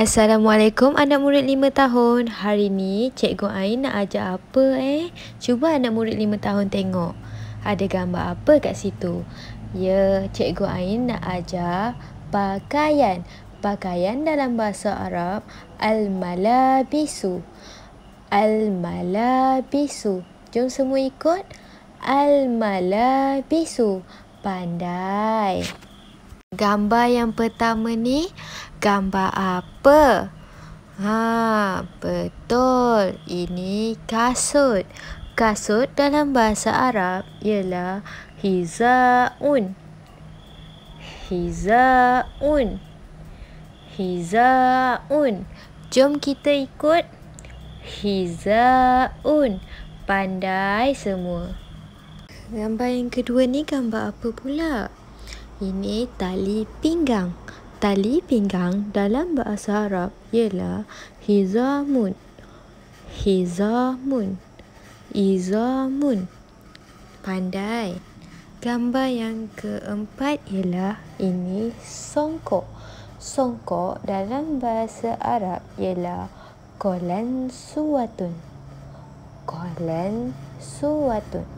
Assalamualaikum anak murid 5 tahun. Hari ni cikgu Ain nak ajar apa eh? Cuba anak murid 5 tahun tengok. Ada gambar apa kat situ? Ya, cikgu Ain nak ajar pakaian. Pakaian dalam bahasa Arab al-malabisu. Al-malabisu. Jom semua ikut. Al-malabisu. Pandai. Gambar yang pertama ni gambar apa? Ha, betul. Ini kasut. Kasut dalam bahasa Arab ialah hizaun. Hizaun. Hizaun. Jom kita ikut hizaun. Pandai semua. Gambar yang kedua ni gambar apa pula? Ini tali pinggang. Tali pinggang dalam bahasa Arab ialah hizamun. Hizamun. Izamun. Pandai. Gambar yang keempat ialah ini songkok. Songkok dalam bahasa Arab ialah kolen suwatun. Kolen suwatun.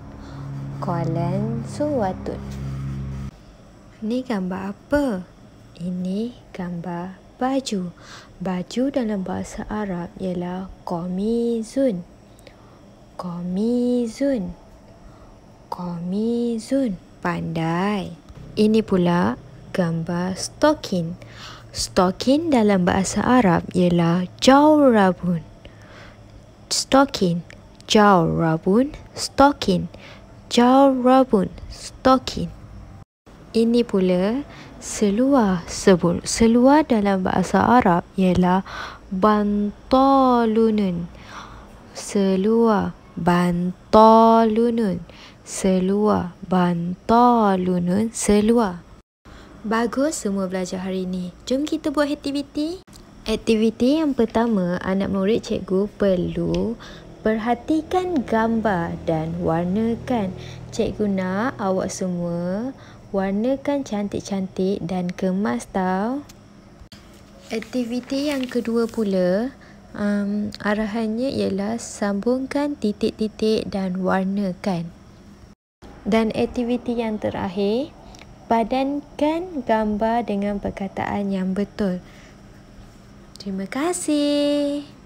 Kolen suwatun. Ni gambar apa? ini gambar baju. Baju dalam bahasa Arab ialah komizun. Komizun, komizun, Pandai. Ini pula gambar stokin. Stokin dalam bahasa Arab ialah Jawrabun. Stokin. Jawrabun. Stokin. Jawrabun. stokin. Ini pula seluar sebul. Seluar dalam bahasa Arab ialah bantalunun. Seluar bantalunun. Seluar bantalunun seluar. Bagus semua belajar hari ini. Jom kita buat aktiviti. Aktiviti yang pertama, anak murid cikgu perlu perhatikan gambar dan warnakan. Cikgu nak awak semua warnakan cantik-cantik dan kemas tau. Aktiviti yang kedua pula, um, arahannya ialah sambungkan titik-titik dan warnakan. Dan aktiviti yang terakhir, padankan gambar dengan perkataan yang betul. Terima kasih.